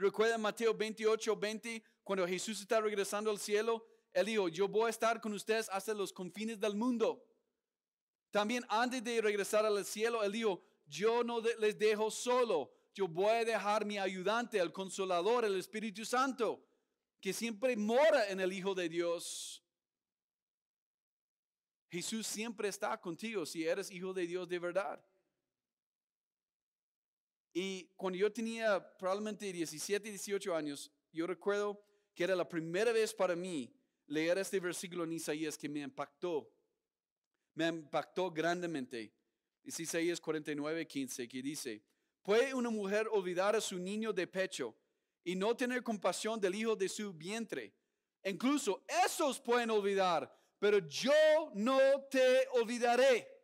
Recuerda Mateo 28, 20, cuando Jesús está regresando al cielo, Él dijo, yo voy a estar con ustedes hasta los confines del mundo. También antes de regresar al cielo, Él dijo, yo no les dejo solo, yo voy a dejar mi ayudante, el consolador, el Espíritu Santo, que siempre mora en el Hijo de Dios. Jesús siempre está contigo si eres hijo de Dios de verdad. Y cuando yo tenía probablemente 17, 18 años, yo recuerdo que era la primera vez para mí leer este versículo en Isaías que me impactó. Me impactó grandemente. Es Isaías 49, 15, que dice, ¿puede una mujer olvidar a su niño de pecho y no tener compasión del hijo de su vientre? Incluso esos pueden olvidar, pero yo no te olvidaré.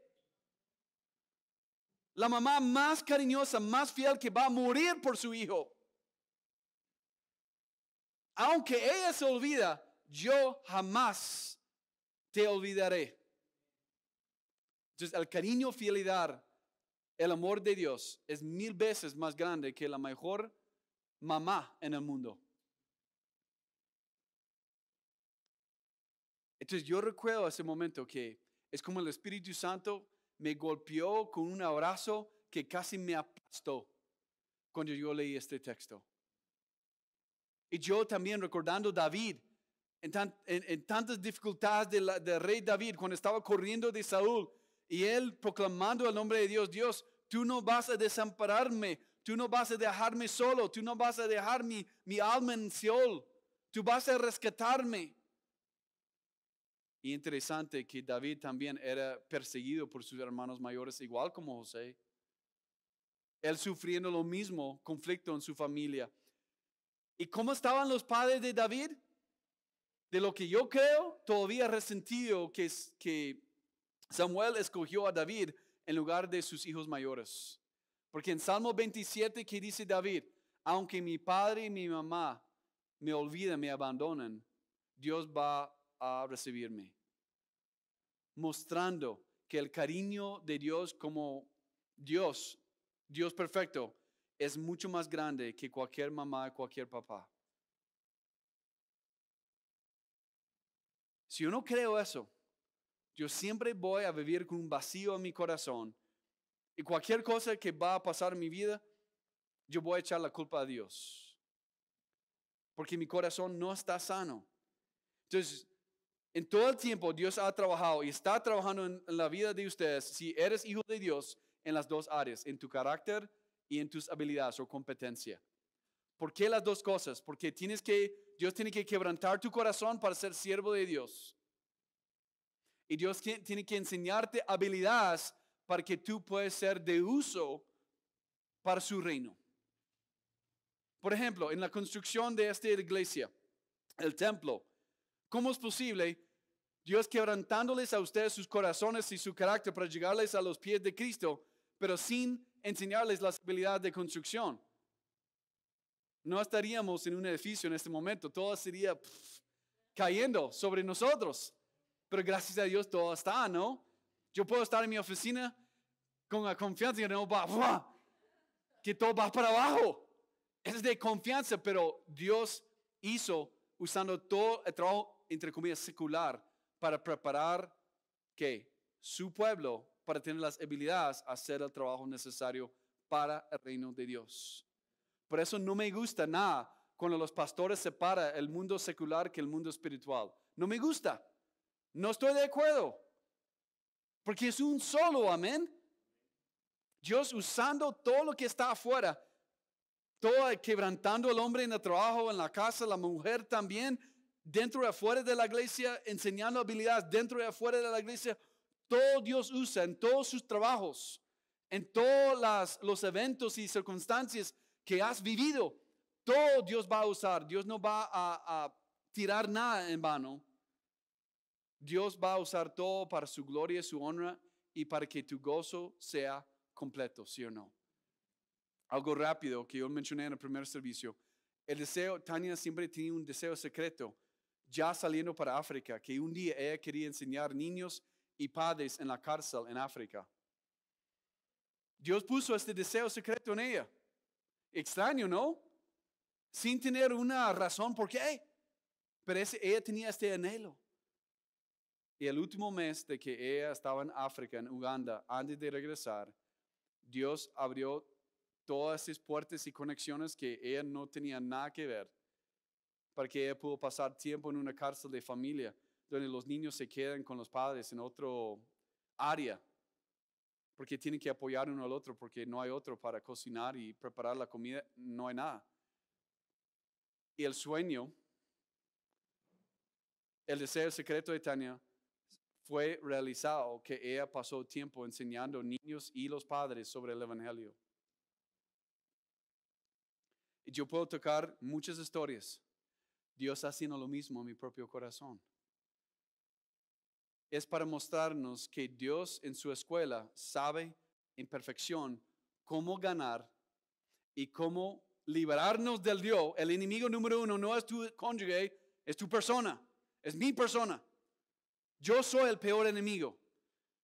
La mamá más cariñosa, más fiel que va a morir por su hijo. Aunque ella se olvida, yo jamás te olvidaré. Entonces, el cariño, fidelidad, el amor de Dios es mil veces más grande que la mejor mamá en el mundo. Entonces yo recuerdo ese momento que es como el Espíritu Santo me golpeó con un abrazo que casi me aplastó cuando yo leí este texto. Y yo también recordando David, en, tantas dificultades del rey David, cuando estaba corriendo de Saúl, y él proclamando el nombre de Dios, Dios, tú no vas a desampararme, tú no vas a dejarme solo, tú no vas a dejar mi, alma en Seol, tú vas a rescatarme. Y interesante que David también era perseguido por sus hermanos mayores, igual como José. Él sufriendo lo mismo, conflicto en su familia. ¿Y cómo estaban los padres de David? De lo que yo creo, todavía resentido que, que Samuel escogió a David en lugar de sus hijos mayores. Porque en Salmo 27, que dice David, aunque mi padre y mi mamá me olvidan, me abandonen, Dios va a recibirme, mostrando que el cariño de Dios como Dios, Dios perfecto, es mucho más grande que cualquier mamá, cualquier papá. Si yo no creo eso, yo siempre voy a vivir con un vacío en mi corazón y cualquier cosa que va a pasar en mi vida, yo voy a echar la culpa a Dios. Porque mi corazón no está sano. Entonces, en todo el tiempo Dios ha trabajado y está trabajando en, la vida de ustedes, si eres hijo de Dios, en las dos áreas, en tu carácter y en tus habilidades o competencia. ¿Por qué las dos cosas? Porque tienes que, Dios tiene que quebrantar tu corazón para ser siervo de Dios. Y Dios tiene que enseñarte habilidades para que tú puedas ser de uso para su reino. Por ejemplo, en la construcción de esta iglesia, el templo, ¿cómo es posible Dios quebrantándoles a ustedes sus corazones y su carácter para llegarles a los pies de Cristo, pero sin enseñarles las habilidades de construcción. No estaríamos en un edificio en este momento, todo sería cayendo sobre nosotros. Pero gracias a Dios todo está, ¿no? Yo puedo estar en mi oficina con la confianza que no va, que todo va para abajo. Es de confianza, pero Dios hizo usando todo el trabajo, entre comillas, secular para preparar que su pueblo para tener las habilidades a hacer el trabajo necesario para el reino de Dios. Por eso no me gusta nada cuando los pastores separan el mundo secular que el mundo espiritual. No me gusta. No estoy de acuerdo. Porque es un solo, amén. Dios usando todo lo que está afuera, todo quebrantando al hombre en el trabajo, en la casa, la mujer también, dentro y afuera de la iglesia, enseñando habilidades dentro y afuera de la iglesia. Todo Dios usa en todos sus trabajos, en todos los eventos y circunstancias que has vivido. Todo Dios va a usar. Dios no va a, tirar nada en vano. Dios va a usar todo para su gloria, su honra y para que tu gozo sea completo, ¿sí o no? Algo rápido que yo mencioné en el primer servicio. El deseo, Tania siempre tiene un deseo secreto ya saliendo para África, que un día ella quería enseñar niños y padres en la cárcel en África. Dios puso este deseo secreto en ella. Extraño, ¿no? Sin tener una razón por qué. Pero ella tenía este anhelo. Y el último mes de que ella estaba en África, en Uganda, antes de regresar, Dios abrió todas esas puertas y conexiones que ella no tenía nada que ver para que ella pudo pasar tiempo en una cárcel de familia, donde los niños se quedan con los padres en otro área, porque tienen que apoyar uno al otro, porque no hay otro para cocinar y preparar la comida, no hay nada. Y el sueño, el deseo secreto de Tania fue realizado, que ella pasó tiempo enseñando niños y los padres sobre el Evangelio. Yo puedo tocar muchas historias Dios haciendo lo mismo en mi propio corazón. Es para mostrarnos que Dios en su escuela sabe en perfección cómo ganar y cómo liberarnos del Dios. El enemigo número uno no es tu cónyuge, es tu persona, es mi persona. Yo soy el peor enemigo.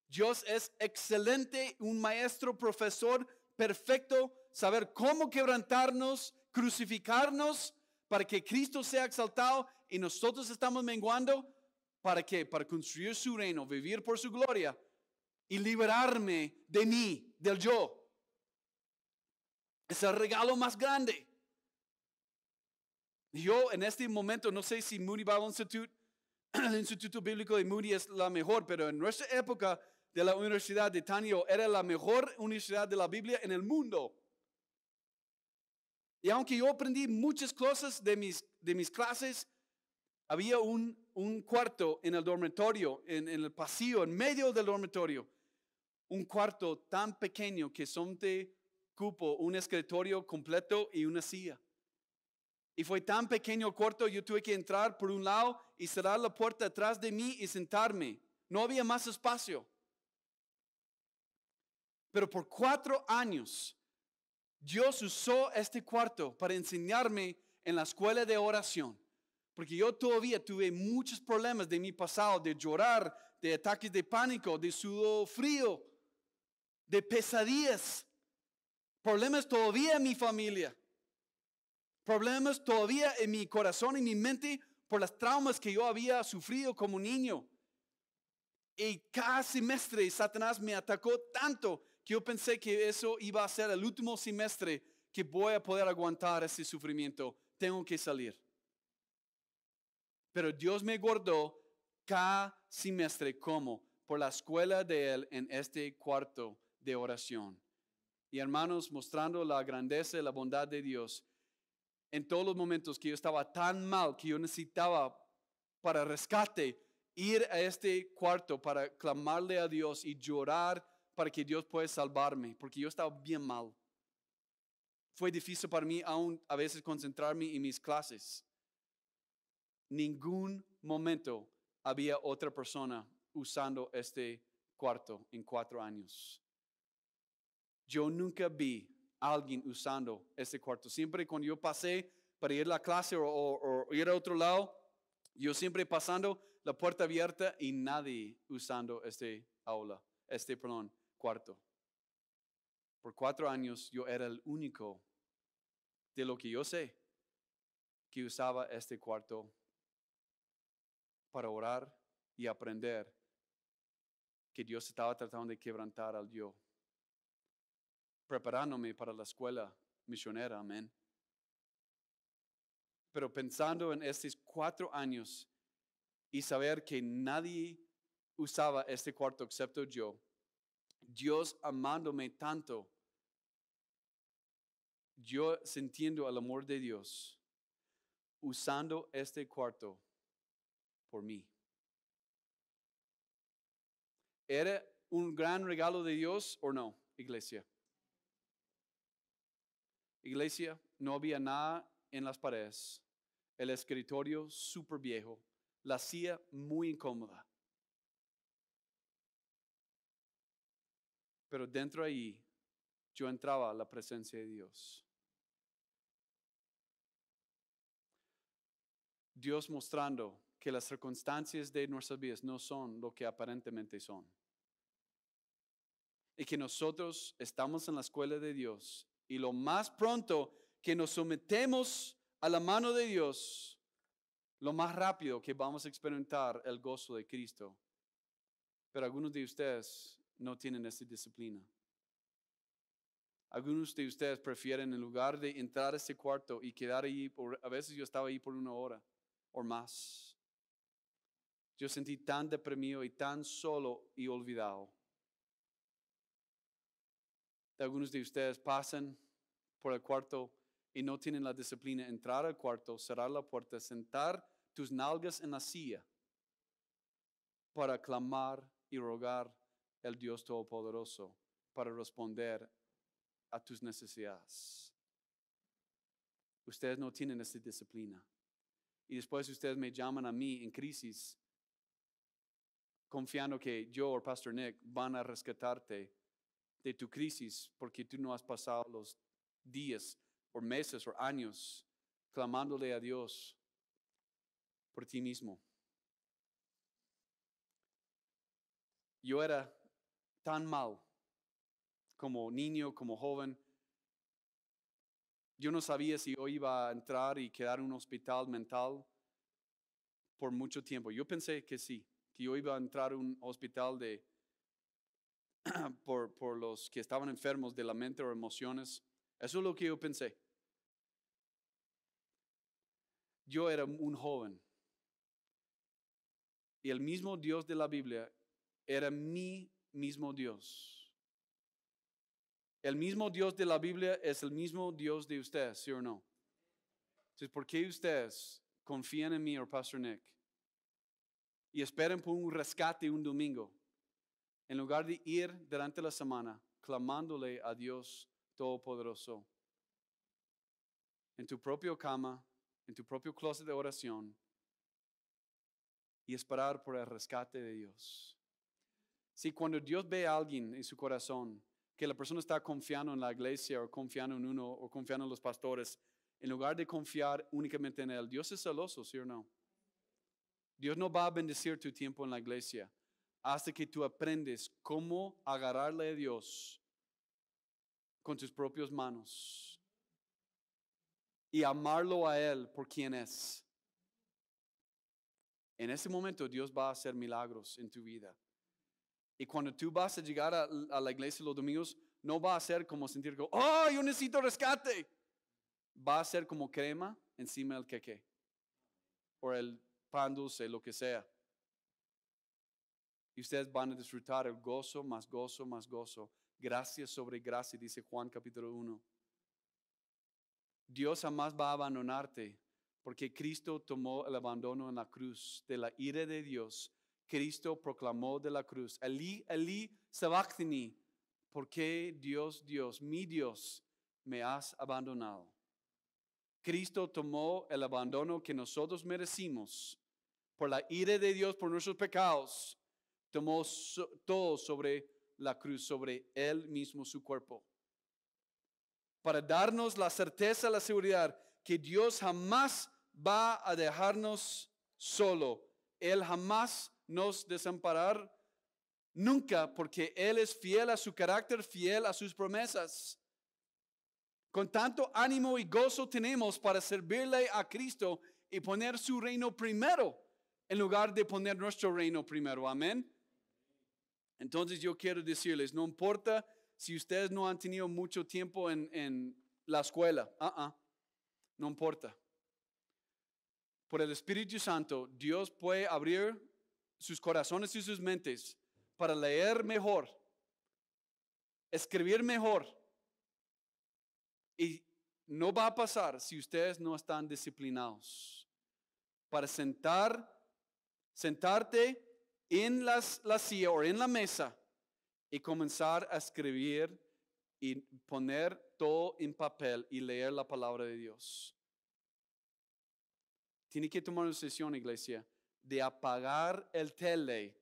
Dios es excelente, un maestro, profesor perfecto, saber cómo quebrantarnos, crucificarnos para que Cristo sea exaltado y nosotros estamos menguando. ¿Para qué? Para construir su reino, vivir por su gloria y liberarme de mí, del yo. Es el regalo más grande. Yo en este momento, no sé si Moody Bible Institute, [CLEARS THROAT] el Instituto Bíblico de Moody es la mejor, pero en nuestra época de la Universidad de Tanyo era la mejor universidad de la Biblia en el mundo. Y aunque yo aprendí muchas cosas de mis, de mis clases, había un, un cuarto en el dormitorio, en, el pasillo, en medio del dormitorio. Un cuarto tan pequeño que de cupo un escritorio completo y una silla. Y fue tan pequeño el cuarto, yo tuve que entrar por un lado y cerrar la puerta atrás de mí y sentarme. No había más espacio. Pero por cuatro años Dios usó este cuarto para enseñarme en la escuela de oración, porque yo todavía tuve muchos problemas de mi pasado, de llorar, de ataques de pánico, de sudor frío, de pesadillas, problemas todavía en mi familia, problemas todavía en mi corazón y mi mente por las traumas que yo había sufrido como niño. Y cada semestre Satanás me atacó tanto que yo pensé que eso iba a ser el último semestre que voy a poder aguantar ese sufrimiento. Tengo que salir. Pero Dios me guardó cada semestre como por la escuela de Él en este cuarto de oración. Y hermanos, mostrando la grandeza y la bondad de Dios, en todos los momentos que yo estaba tan mal que yo necesitaba para rescate, ir a este cuarto para clamarle a Dios y llorar para que Dios pueda salvarme, porque yo estaba bien mal. Fue difícil para mí aún a veces concentrarme en mis clases. Ningún momento había otra persona usando este cuarto en cuatro años. Yo nunca vi a alguien usando este cuarto. Siempre cuando yo pasé para ir a la clase o, ir a otro lado, yo siempre pasando la puerta abierta y nadie usando este aula, este, perdón, Cuarto, por cuatro años yo era el único de lo que yo sé que usaba este cuarto para orar y aprender que Dios estaba tratando de quebrantar al yo, preparándome para la escuela misionera, amén. Pero pensando en estos cuatro años y saber que nadie usaba este cuarto excepto yo, Dios amándome tanto, yo sintiendo el amor de Dios, usando este cuarto por mí. ¿Era un gran regalo de Dios o no, iglesia? Iglesia, no había nada en las paredes, el escritorio súper viejo, la silla muy incómoda, pero dentro de ahí yo entraba a la presencia de Dios. Dios mostrando que las circunstancias de nuestras vidas no son lo que aparentemente son. Y que nosotros estamos en la escuela de Dios y lo más pronto que nos sometemos a la mano de Dios, lo más rápido que vamos a experimentar el gozo de Cristo. Pero algunos de ustedes no tienen esa disciplina. Algunos de ustedes prefieren en lugar de entrar a ese cuarto y quedar allí, por, a veces yo estaba ahí por una hora o más. Yo sentí tan deprimido y tan solo y olvidado. Algunos de ustedes pasan por el cuarto y no tienen la disciplina entrar al cuarto, cerrar la puerta, sentar tus nalgas en la silla para clamar y rogar el Dios Todopoderoso para responder a tus necesidades. Ustedes no tienen esa disciplina. Y después ustedes me llaman a mí en crisis, confiando que yo o Pastor Nick van a rescatarte de tu crisis porque tú no has pasado los días o meses o años clamándole a Dios por ti mismo. Yo era tan mal como niño, como joven. Yo no sabía si yo iba a entrar y quedar en un hospital mental por mucho tiempo. Yo pensé que sí, que yo iba a entrar a un hospital de, [CLEARS THROAT] por, por los que estaban enfermos de la mente o emociones. Eso es lo que yo pensé. Yo era un joven. Y el mismo Dios de la Biblia era mi mismo Dios. El mismo Dios de la Biblia es el mismo Dios de ustedes, ¿sí o no? Entonces, ¿por qué ustedes confían en mí o Pastor Nick y esperen por un rescate un domingo en lugar de ir durante la semana clamándole a Dios Todopoderoso en tu propia cama, en tu propio closet de oración y esperar por el rescate de Dios? Si cuando Dios ve a alguien en su corazón, que la persona está confiando en la iglesia o confiando en uno o confiando en los pastores, en lugar de confiar únicamente en Él, Dios es celoso, ¿sí o no? Dios no va a bendecir tu tiempo en la iglesia hasta que tú aprendes cómo agarrarle a Dios con tus propias manos y amarlo a Él por quien es. En ese momento Dios va a hacer milagros en tu vida. Y cuando tú vas a llegar a, la iglesia los domingos, no va a ser como sentir que, oh, yo necesito rescate. Va a ser como crema encima del queque o el pan dulce, lo que sea. Y ustedes van a disfrutar el gozo, más gozo, más gozo. Gracias sobre gracia, dice Juan capítulo 1. Dios jamás va a abandonarte porque Cristo tomó el abandono en la cruz de la ira de Dios Cristo proclamó de la cruz, Elí, Elí, sabachthani, ¿por qué Dios, Dios, mi Dios, me has abandonado? Cristo tomó el abandono que nosotros merecimos por la ira de Dios por nuestros pecados, tomó todo sobre la cruz, sobre él mismo su cuerpo, para darnos la certeza, la seguridad que Dios jamás va a dejarnos solo. Él jamás nos desamparar nunca, porque Él es fiel a su carácter, fiel a sus promesas. Con tanto ánimo y gozo tenemos para servirle a Cristo y poner su reino primero, en lugar de poner nuestro reino primero. Amén. Entonces yo quiero decirles, no importa si ustedes no han tenido mucho tiempo en, en la escuela, uh-uh, no importa. Por el Espíritu Santo, Dios puede abrir sus corazones y sus mentes para leer mejor, escribir mejor. Y no va a pasar si ustedes no están disciplinados para sentar, sentarte en las, la silla o en la mesa y comenzar a escribir y poner todo en papel y leer la palabra de Dios. Tiene que tomar una sesión, iglesia de apagar el tele,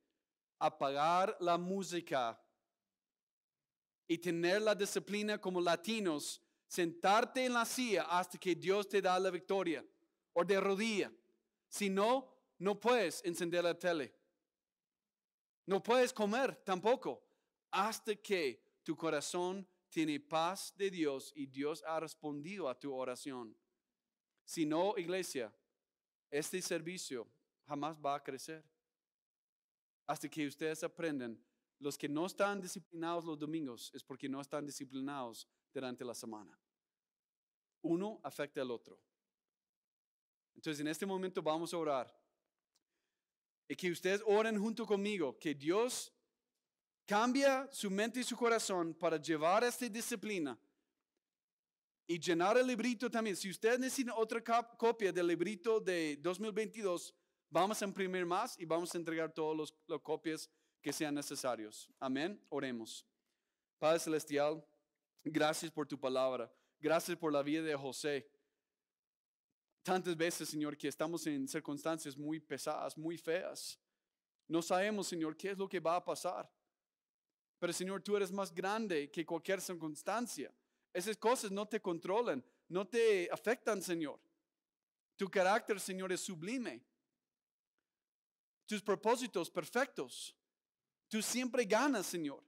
apagar la música y tener la disciplina como latinos, sentarte en la silla hasta que Dios te da la victoria o de rodilla. Si no, no puedes encender la tele. No puedes comer tampoco hasta que tu corazón tiene paz de Dios y Dios ha respondido a tu oración. Si no, iglesia, este servicio jamás va a crecer. Hasta que ustedes aprendan, los que no están disciplinados los domingos es porque no están disciplinados durante la semana. Uno afecta al otro. Entonces en este momento vamos a orar. Y que ustedes oren junto conmigo, que Dios cambia su mente y su corazón para llevar esta disciplina y llenar el librito también. Si ustedes necesitan otra copia del librito de 2022, Vamos a imprimir más y vamos a entregar todas las copias que sean necesarios. Amén. Oremos. Padre Celestial, gracias por tu palabra. Gracias por la vida de José. Tantas veces, Señor, que estamos en circunstancias muy pesadas, muy feas. No sabemos, Señor, qué es lo que va a pasar. Pero, Señor, tú eres más grande que cualquier circunstancia. Esas cosas no te controlan, no te afectan, Señor. Tu carácter, Señor, es sublime tus propósitos perfectos. Tú siempre ganas, Señor.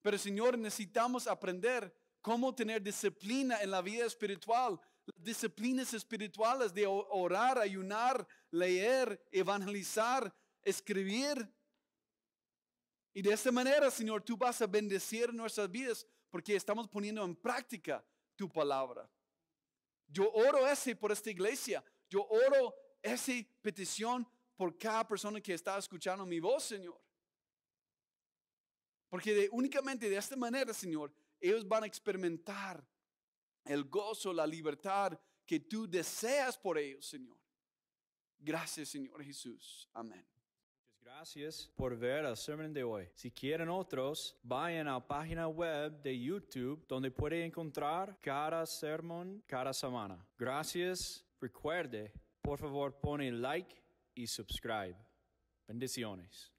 Pero, Señor, necesitamos aprender cómo tener disciplina en la vida espiritual. disciplinas espirituales de orar, ayunar, leer, evangelizar, escribir. Y de esta manera, Señor, tú vas a bendecir nuestras vidas porque estamos poniendo en práctica tu palabra. Yo oro ese por esta iglesia. Yo oro esa petición por cada persona que está escuchando mi voz, Señor. Porque únicamente de esta manera, Señor, ellos van a experimentar el gozo, la libertad que tú deseas por ellos, Señor. Gracias, Señor Jesús. Amén. Gracias por ver el sermón de hoy. Si quieren otros, vayan a la página web de YouTube donde pueden encontrar cada sermón cada semana. Gracias. Recuerde, por favor, pone like y subscribe. Bendiciones.